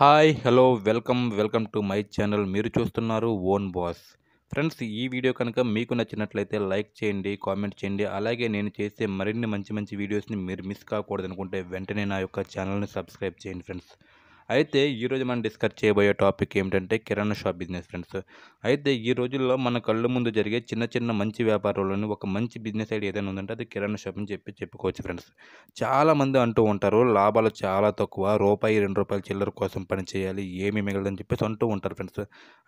hi hello welcome welcome to my channel మీరు చూస్తున్నారు own boss friends ఈ video కనుక మీకు నచ్చినట్లయితే లైక్ చేయండి కామెంట్ చేయండి అలాగే నేను చేసే మరిన్ని మంచి మంచి వీడియోస్ని మీరు మిస్ కాకూడదనుకుంటే వెంటనే నా యొక్క ఛానల్ని సబ్స్క్రైబ్ చేయండి ఫ్రెండ్స్ అయితే ఈరోజు మనం డిస్కస్ చేయబోయే టాపిక్ ఏమిటంటే కిరాణా షాప్ బిజినెస్ ఫ్రెండ్స్ అయితే ఈ రోజుల్లో మన కళ్ళు ముందు జరిగే చిన్న చిన్న మంచి వ్యాపారాలను ఒక మంచి బిజినెస్ ఐడియా ఏదైనా ఉందంటే అది కిరాణా షాప్ అని చెప్పి చెప్పుకోవచ్చు ఫ్రెండ్స్ చాలామంది అంటూ ఉంటారు లాభాలు చాలా తక్కువ రూపాయి రెండు రూపాయల చిల్లర కోసం పని చేయాలి ఏమి మిగలదని చెప్పేసి అంటూ ఉంటారు ఫ్రెండ్స్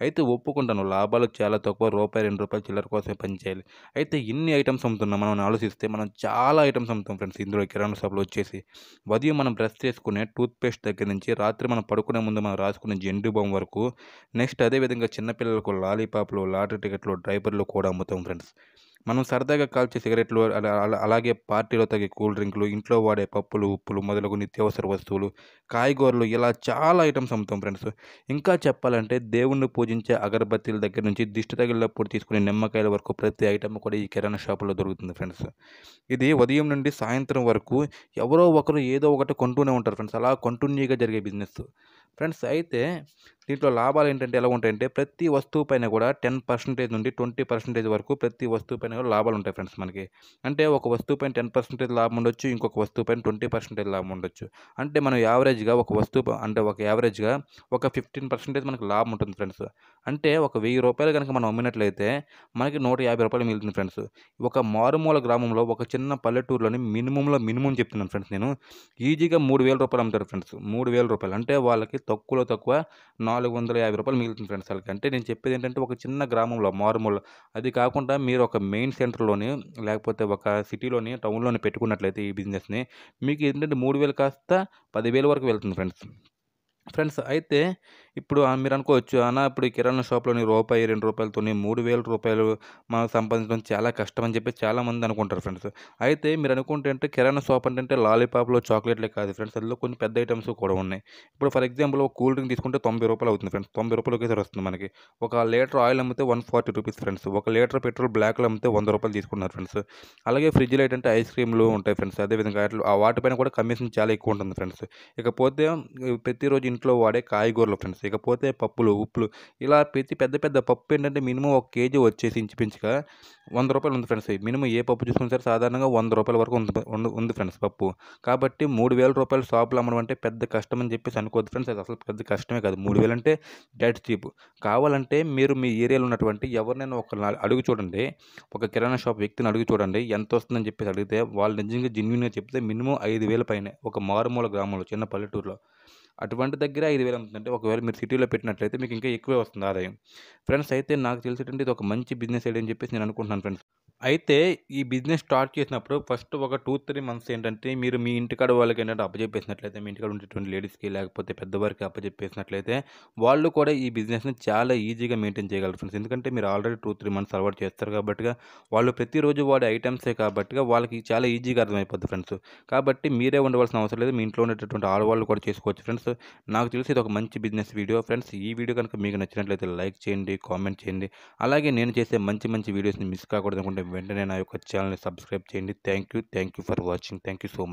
అయితే ఒప్పుకుంటాను లాభాలు చాలా తక్కువ రూపాయి రెండు రూపాయల చిల్లర కోసం పని చేయాలి అయితే ఇన్ని ఐటమ్స్ అమ్ముతున్నాం మనం ఆలోచిస్తే మనం చాలా ఐటమ్స్ అమ్ముతాం ఫ్రెండ్స్ ఇందులో కిరాణా షాప్లో వచ్చేసి ఉదయం మనం బ్రష్ చేసుకునే టూత్పేస్ట్ దగ్గర నుంచి రాత్రి మనం పడుకునే ముందు మనం రాసుకున్న జెండు బొమ్మ వరకు నెక్స్ట్ అదేవిధంగా చిన్నపిల్లలకు లాలీపాప్లు లాటరీ టికెట్లు డ్రైవర్లు కూడా అమ్ముతాం ఫ్రెండ్స్ మనం సరదాగా కాల్చే సిగరెట్లు అలాగే పార్టీలో తగ్గే కూల్ డ్రింక్లు ఇంట్లో వాడే పప్పులు ఉప్పులు మొదలగు నిత్యావసర వస్తువులు కాయగూరలు ఇలా చాలా ఐటమ్స్ అమ్ముతాం ఫ్రెండ్స్ ఇంకా చెప్పాలంటే దేవుణ్ణి పూజించే అగరబత్తీల దగ్గర నుంచి దిష్టి తగిలినప్పుడు తీసుకునే నిమ్మకాయల వరకు ప్రతి ఐటమ్ కూడా ఈ కిరాణా షాపులో దొరుకుతుంది ఫ్రెండ్స్ ఇది ఉదయం నుండి సాయంత్రం వరకు ఎవరో ఒకరు ఏదో ఒకటి కొంటూనే ఉంటారు ఫ్రెండ్స్ అలా కంటిన్యూగా జరిగే బిజినెస్ ఫ్రెండ్స్ అయితే దీంట్లో లాభాలు ఏంటంటే ఎలా ఉంటాయంటే ప్రతి వస్తువు పైన కూడా టెన్ పర్సెంటేజ్ నుండి ట్వంటీ పర్సెంటేజ్ వరకు ప్రతి వస్తువు పైన కూడా లాభాలు ఉంటాయి ఫ్రెండ్స్ మనకి అంటే ఒక వస్తువు పైన టెన్ పర్సెంటేజ్ లాభం ఉండొచ్చు ఇంకొక వస్తువు పైన ట్వంటీ పర్సెంటేజ్ లాభం ఉండొచ్చు అంటే మనం యావరేజ్గా ఒక వస్తువు అంటే ఒక యావరేజ్గా ఒక ఫిఫ్టీన్ పర్సెంటేజ్ మనకి లాభం ఉంటుంది ఫ్రెండ్స్ అంటే ఒక వెయ్యి రూపాయలు కనుక మనం అమ్మినట్లయితే మనకి నూట యాభై రూపాయలు మిగులుతుంది ఫ్రెండ్స్ ఒక మారుమూల గ్రామంలో ఒక చిన్న పల్లెటూరులోని మినిమంలో మినిమం చెప్తున్నాను ఫ్రెండ్స్ నేను ఈజీగా మూడు వేల రూపాయలు అమ్ముతారు ఫ్రెండ్స్ మూడు వేల రూపాయలు అంటే వాళ్ళకి తక్కువలో తక్కువ నాలుగు వందల యాభై రూపాయలు మిగులుతుంది ఫ్రెండ్స్ వాళ్ళకి అంటే నేను చెప్పేది ఏంటంటే ఒక చిన్న గ్రామంలో మారుమూల అది కాకుండా మీరు ఒక మెయిన్ సెంటర్లోని లేకపోతే ఒక సిటీలోని టౌన్లోని పెట్టుకున్నట్లయితే ఈ బిజినెస్ని మీకు ఏంటంటే మూడు వేలు కాస్త పదివేల వరకు వెళ్తుంది ఫ్రెండ్స్ ఫ్రెండ్స్ అయితే ఇప్పుడు మీరు అనుకోవచ్చు అన్న ఇప్పుడు ఈ కిరాణా షాప్లో నీ రూపాయి రెండు రూపాయలతో మూడు వేల రూపాయలు మనం సంపాదించడం చాలా కష్టం అని చెప్పి చాలామంది అనుకుంటారు ఫ్రెండ్స్ అయితే మీరు అనుకుంటే కిరాణా షాప్ అంటే లాలీపాప్లో చాక్లెట్లే కాదు ఫ్రెండ్స్ అందులో కొన్ని పెద్ద ఐటమ్స్ కూడా ఉన్నాయి ఇప్పుడు ఫర్ ఎగ్జాంపుల్ ఒక కూల్ డ్రింక్ తీసుకుంటే తొంభై రూపాయలు అవుతుంది ఫ్రెండ్స్ తొంభై రూపాయలు ఒకేసారి వస్తుంది మనకి ఒక లీటర్ ఆయిల్ అమ్మితే వన్ ఫార్టీ రూపీస్ ఫ్రెండ్స్ ఒక లీటర్ పెట్రోల్ బ్లాక్లో అమ్మితే వంద రూపాయలు తీసుకుంటున్నారు ఫ్రెండ్స్ అలాగే ఫ్రిడ్జ్లో ఏంటంటే ఐస్ క్రీమ్లు ఉంటాయి ఫ్రెండ్స్ అదేవిధంగా ఆ వాటిపైన కూడా కమిషన్ చాలా ఎక్కువ ఉంటుంది ఫ్రెండ్స్ ఇకపోతే ప్రతిరోజు ఇంట్లో వాడే కాయగూరలు ఫ్రెండ్స్ గ్రామ్స్ ఇకపోతే పప్పులు ఉప్పులు ఇలా ప్రతి పెద్ద పెద్ద పప్పు ఏంటంటే మినిమం ఒక కేజీ వచ్చేసి ఇంచుమించుగా వంద రూపాయలు ఉంది ఫ్రెండ్స్ మినిమం ఏ పప్పు చూసుకుని సరే సాధారణంగా వంద రూపాయల వరకు ఉంది ఉంది ఫ్రెండ్స్ పప్పు కాబట్టి మూడు వేల రూపాయలు షాపులు అమ్మడం అంటే పెద్ద కష్టం అని చెప్పేసి అనుకోవద్దు ఫ్రెండ్స్ అది అసలు పెద్ద కష్టమే కాదు మూడు వేలు అంటే డెడ్ చీప్ కావాలంటే మీరు మీ ఏరియాలో ఉన్నటువంటి ఎవరినైనా ఒక అడుగు చూడండి ఒక కిరాణా షాప్ వ్యక్తిని అడుగు చూడండి ఎంత వస్తుందని చెప్పేసి అడిగితే వాళ్ళు నిజంగా జెన్యున్గా చెప్తే మినిమం ఐదు వేల పైన ఒక మారుమూల గ్రామంలో చిన్న పల్లెటూరులో అటువంటి దగ్గర ఐదు వేలు అమ్ముతుందంటే ఒకవేళ మీరు సిటీలో పెట్టినట్లయితే మీకు ఇంకా ఎక్కువే వస్తుంది ఆదాయం ఫ్రెండ్స్ అయితే నాకు తెలిసేటంటే ఇది ఒక మంచి బిజినెస్ ఐడియా అని చెప్పేసి నేను అనుకుంటున్నాను ఫ్రెండ్స్ అయితే ఈ బిజినెస్ స్టార్ట్ చేసినప్పుడు ఫస్ట్ ఒక టూ త్రీ మంత్స్ ఏంటంటే మీరు మీ ఇంటికాడ వాళ్ళకి ఏంటంటే అప్పచెప్పేసినట్లయితే మీ ఇంటికాడ ఉండేటువంటి లేడీస్కి లేకపోతే పెద్దవారికి అప్పచెప్పేసినట్లయితే వాళ్ళు కూడా ఈ బిజినెస్ని చాలా ఈజీగా మెయింటైన్ చేయగలరు ఫ్రెండ్స్ ఎందుకంటే మీరు ఆల్రెడీ టూ త్రీ మంత్స్ అలవాటు చేస్తారు కాబట్టిగా వాళ్ళు ప్రతిరోజు వాడే ఐటమ్సే కాబట్టిగా వాళ్ళకి చాలా ఈజీగా అర్థమైపోద్ది ఫ్రెండ్స్ కాబట్టి మీరే ఉండవలసిన అవసరం లేదు మీ ఇంట్లో ఉండేటటువంటి ఆడవాళ్ళు కూడా చేసుకోవచ్చు ఫ్రెండ్స్ నాకు తెలిసి ఇది ఒక మంచి బిజినెస్ వీడియో ఫ్రెండ్స్ ఈ వీడియో కనుక మీకు నచ్చినట్లయితే లైక్ చేయండి కామెంట్ చేయండి అలాగే నేను చేసే మంచి మంచి వీడియోస్ని మిస్ కాకూడదు అనుకుంటే వెంటనే నా యొక్క ఛానల్ని సబ్స్క్రైబ్ చేయండి thank you thank you for watching thank you so much